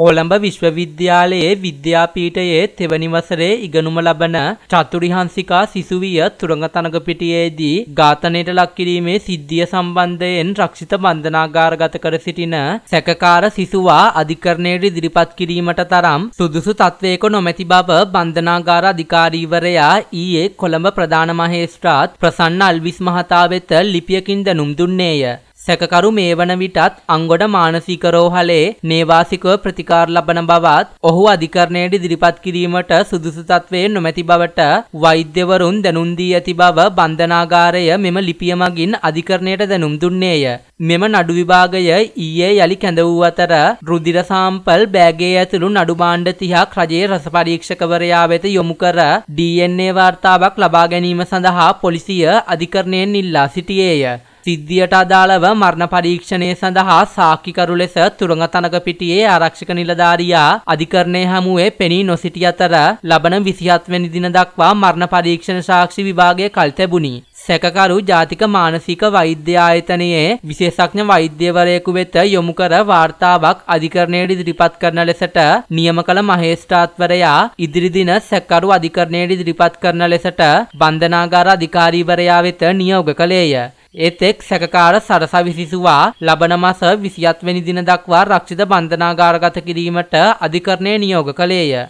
කොළඹ විශ්වවිද්‍යාලයේ විද්‍යාපීඨයේ තෙවනි වසරේ ඉගෙනුම ලබන චතුරිහංසිකා සිසුවිය තුරඟ තනගපිටියේදී ඝාතනයට ලක් කිරීමේ සිද්ධිය සම්බන්ධයෙන් රක්ෂිත බන්ධනාගාරගත කර සිටින සැකකාර සිසුවා අධිකරණයට ඉදිරිපත් කිරීමට තරම් සුදුසු තත්වයක නොමැති බව බන්ධනාගාර අධිකාරීවරයා ඊයේ කොළඹ ප්‍රධාන මහේස්ත්‍රාත් ප්‍රසන්න අල්විස් මහතා වෙත ලිපියකින් දැනුම් දුන්නේය. සැකකරු මේ වන විටත් අංගොඩ මානසික රෝහලේ නේවාසිකව ප්‍රතිකාර ලබන බවත් ඔහු අධිකරණයට ඉදිරිපත් කිරීමට සුදුසු තත්වයේ නොමැති බවට වෛද්‍යවරුන් දැනුම් දී ඇති බව බන්ධනාගාරය මෙම ලිපිය මගින් අධිකරණයට දැනුම් දුන්නේය. මෙම නඩු විභාගය ඊයේ යලි කැඳ වූ අතර රුධිර සාම්පල් බෑගේ ඇතුළු නඩු භාණ්ඩ 30ක් රජයේ රස පරීක්ෂකවරයා වෙත යොමු කර DNA වාර්තාවක් ලබා ගැනීම සඳහා පොලිසිය අධිකරණයෙන් ඉල්ලා සිටියේය. සිද්ධියට අදාළව මරණ පරීක්ෂණය සඳහා සාක්කිකරු ලෙස තුරඟ තනක පිටියේ ආරක්ෂක නිලධාරියා අධිකරණය හමුවේ පෙනී නොසිටි අතර ලබන 27 වෙනි දින දක්වා මරණ පරීක්ෂණ සාක්ෂි විභාගය කල් තැබුණි. සැකකරු ජාතික මානසික වෛද්‍ය ආයතනයේ විශේෂඥ වෛද්‍යවරයෙකු වෙත යොමු කර වාර්තාවක් අධිකරණයට ඉදිරිපත් කරන ලෙසට නියම කළ මහේස්ත්‍රාත්වරයා ඉදිරි දින සැකකරු අධිකරණයට ඉදිරිපත් කරන ලෙසට බන්ධනාගාර අධිකාරීවරයා වෙත නියෝග කළේය. ඒතෙක් සැකකාර සරස විසිසුවා ලබන මස විසියත්වැනි දින දක්වා රක්ෂිත බන්ධනාගාරගත කිරීමට අධිකරණය නියෝග කළේය.